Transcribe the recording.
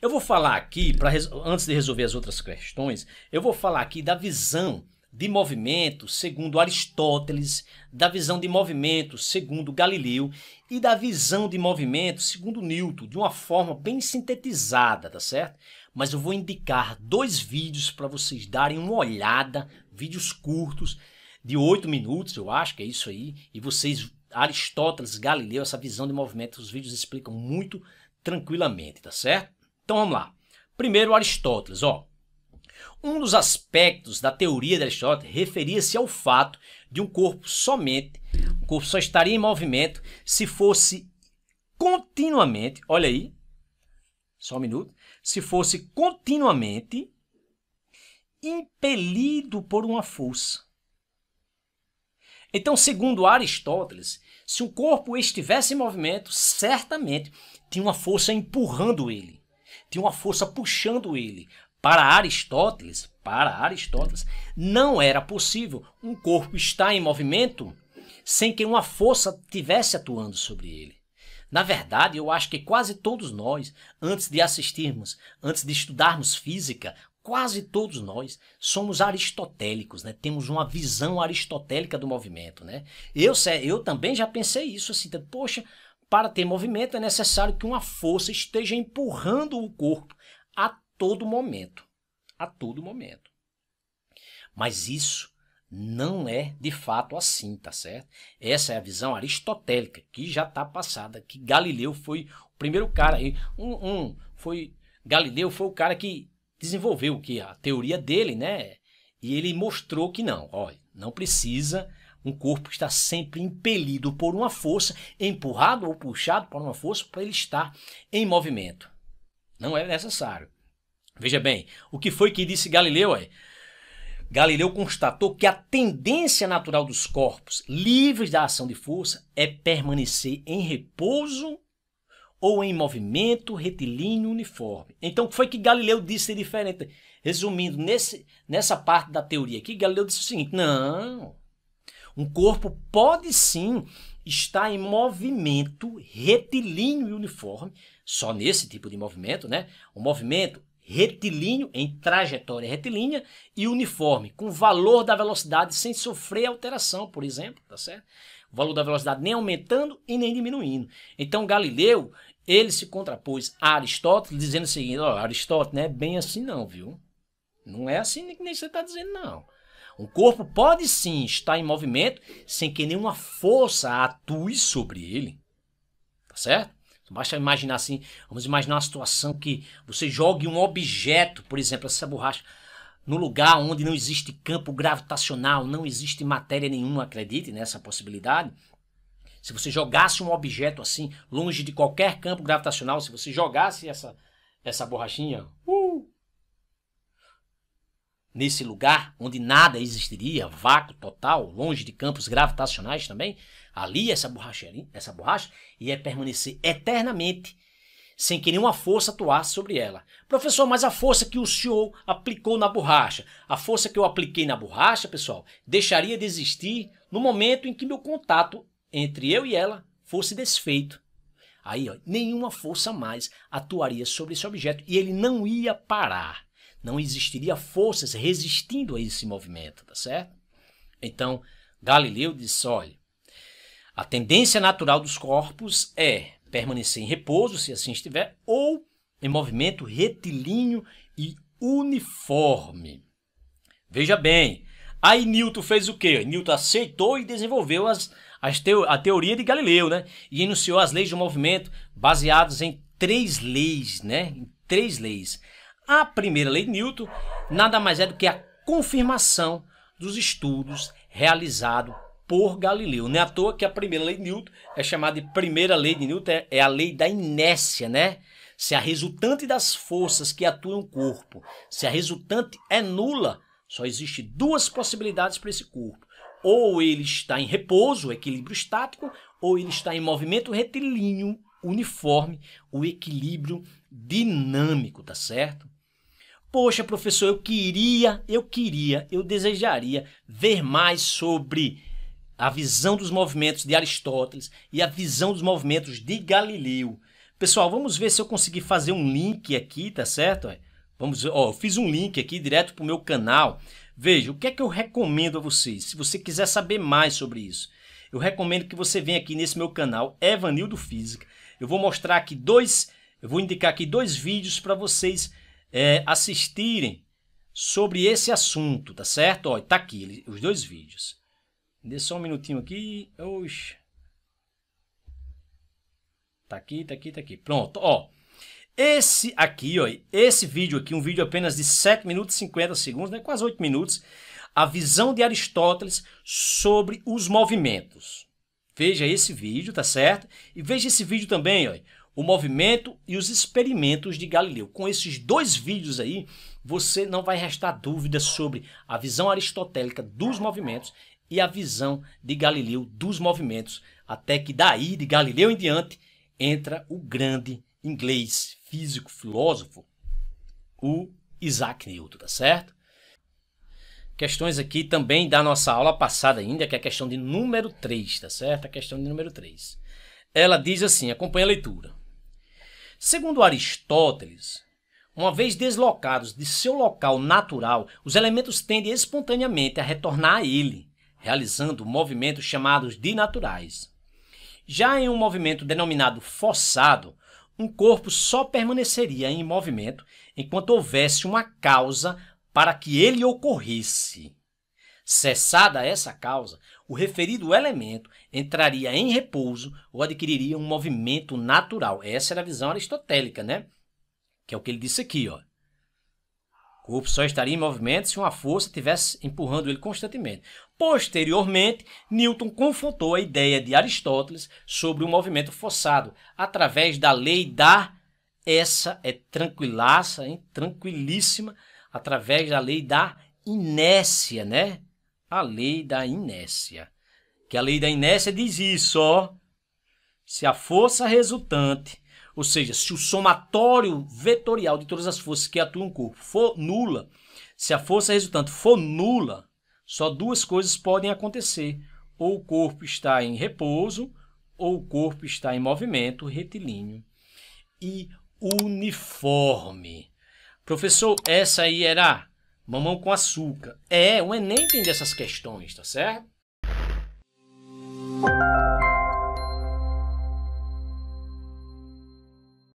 Eu vou falar aqui, para antes de resolver as outras questões, eu vou falar aqui da visão de movimento segundo Aristóteles, da visão de movimento segundo Galileu e da visão de movimento segundo Newton, de uma forma bem sintetizada, tá certo? Mas eu vou indicar dois vídeos para vocês darem uma olhada, vídeos curtos, de oito minutos, eu acho que é isso aí, e vocês, Aristóteles, Galileu, essa visão de movimento, os vídeos explicam muito tranquilamente, tá certo? Então vamos lá. Primeiro Aristóteles, ó. Um dos aspectos da teoria de Aristóteles referia-se ao fato de um corpo somente, um corpo só estaria em movimento se fosse continuamente, olha aí, só um minuto, se fosse continuamente impelido por uma força. Então, segundo Aristóteles, se um corpo estivesse em movimento, certamente tinha uma força empurrando ele tinha uma força puxando ele. Para Aristóteles, para Aristóteles, não era possível um corpo estar em movimento sem que uma força tivesse atuando sobre ele. Na verdade, eu acho que quase todos nós, antes de assistirmos, antes de estudarmos física, quase todos nós somos aristotélicos, né? Temos uma visão aristotélica do movimento, né? Eu, eu também já pensei isso assim, tipo, poxa, para ter movimento, é necessário que uma força esteja empurrando o corpo a todo momento. A todo momento. Mas isso não é de fato assim, tá certo? Essa é a visão aristotélica que já está passada, que Galileu foi o primeiro cara aí. Um, um, foi Galileu foi o cara que desenvolveu que a teoria dele, né? E ele mostrou que não, olha, não precisa um corpo que está sempre impelido por uma força, empurrado ou puxado por uma força para ele estar em movimento. Não é necessário. Veja bem, o que foi que disse Galileu aí? Galileu constatou que a tendência natural dos corpos livres da ação de força é permanecer em repouso ou em movimento retilíneo uniforme. Então, o que foi que Galileu disse diferente? Resumindo, nesse, nessa parte da teoria aqui, Galileu disse o seguinte: não, um corpo pode sim estar em movimento retilíneo e uniforme, só nesse tipo de movimento, né? Um movimento retilíneo, em trajetória retilínea e uniforme, com valor da velocidade sem sofrer alteração, por exemplo, tá certo? O valor da velocidade nem aumentando e nem diminuindo. Então Galileu, ele se contrapôs a Aristóteles, dizendo o seguinte, ó, Aristóteles não é bem assim não, viu? Não é assim que nem você está dizendo não. Um corpo pode sim estar em movimento sem que nenhuma força atue sobre ele. Tá certo? Basta imaginar assim, vamos imaginar uma situação que você jogue um objeto, por exemplo, essa borracha, no lugar onde não existe campo gravitacional, não existe matéria nenhuma, acredite nessa possibilidade. Se você jogasse um objeto assim, longe de qualquer campo gravitacional, se você jogasse essa, essa borrachinha, uh, nesse lugar onde nada existiria, vácuo total, longe de campos gravitacionais também, ali essa borracha, essa borracha ia permanecer eternamente sem que nenhuma força atuasse sobre ela. Professor, mas a força que o senhor aplicou na borracha, a força que eu apliquei na borracha, pessoal, deixaria de existir no momento em que meu contato entre eu e ela fosse desfeito. Aí, ó, nenhuma força mais atuaria sobre esse objeto e ele não ia parar não existiria forças resistindo a esse movimento, tá certo? Então, Galileu disse: olha, a tendência natural dos corpos é permanecer em repouso, se assim estiver, ou em movimento retilíneo e uniforme. Veja bem, aí Newton fez o quê? Newton aceitou e desenvolveu as, as teo, a teoria de Galileu, né? E enunciou as leis do movimento baseadas em três leis, né? Em três leis. A primeira lei de Newton nada mais é do que a confirmação dos estudos realizados por Galileu. Não é à toa que a primeira lei de Newton é chamada de primeira lei de Newton, é, é a lei da inércia, né? Se a resultante das forças que atuam o corpo, se a resultante é nula, só existe duas possibilidades para esse corpo. Ou ele está em repouso, equilíbrio estático, ou ele está em movimento retilíneo, uniforme, o equilíbrio dinâmico, tá certo? Poxa, professor, eu queria, eu queria, eu desejaria ver mais sobre a visão dos movimentos de Aristóteles e a visão dos movimentos de Galileu. Pessoal, vamos ver se eu conseguir fazer um link aqui, tá certo? É, vamos, ó, eu fiz um link aqui direto para o meu canal. Veja, o que é que eu recomendo a vocês? Se você quiser saber mais sobre isso, eu recomendo que você venha aqui nesse meu canal, Evanildo Física. Eu vou mostrar aqui dois, eu vou indicar aqui dois vídeos para vocês é, assistirem sobre esse assunto, tá certo? Ó, tá aqui os dois vídeos. Dê só um minutinho aqui. Oxe. Tá aqui, tá aqui, tá aqui. Pronto, ó. Esse aqui, ó, esse vídeo aqui, um vídeo apenas de 7 minutos e 50 segundos, né, quase 8 minutos, a visão de Aristóteles sobre os movimentos. Veja esse vídeo, tá certo? E veja esse vídeo também, ó, o movimento e os experimentos de Galileu. Com esses dois vídeos aí, você não vai restar dúvida sobre a visão aristotélica dos movimentos e a visão de Galileu dos movimentos, até que daí, de Galileu em diante, entra o grande inglês físico filósofo, o Isaac Newton, tá certo? Questões aqui também da nossa aula passada ainda, que é a questão de número 3, tá certo? A questão de número 3 ela diz assim: acompanha a leitura. Segundo Aristóteles, uma vez deslocados de seu local natural, os elementos tendem espontaneamente a retornar a ele, realizando movimentos chamados de naturais. Já em um movimento denominado forçado, um corpo só permaneceria em movimento enquanto houvesse uma causa para que ele ocorresse. Cessada essa causa, o referido elemento entraria em repouso ou adquiriria um movimento natural. Essa era a visão aristotélica, né? Que é o que ele disse aqui, ó. O corpo só estaria em movimento se uma força estivesse empurrando ele constantemente. Posteriormente, Newton confrontou a ideia de Aristóteles sobre o movimento forçado através da lei da essa é tranquilaça, hein? tranquilíssima, através da lei da inércia, né? a lei da inércia. Que a lei da inércia diz isso, ó. Se a força resultante, ou seja, se o somatório vetorial de todas as forças que atuam no corpo for nula, se a força resultante for nula, só duas coisas podem acontecer: ou o corpo está em repouso, ou o corpo está em movimento retilíneo e uniforme. Professor, essa aí era mamão com açúcar. É, o Enem tem dessas questões, tá certo?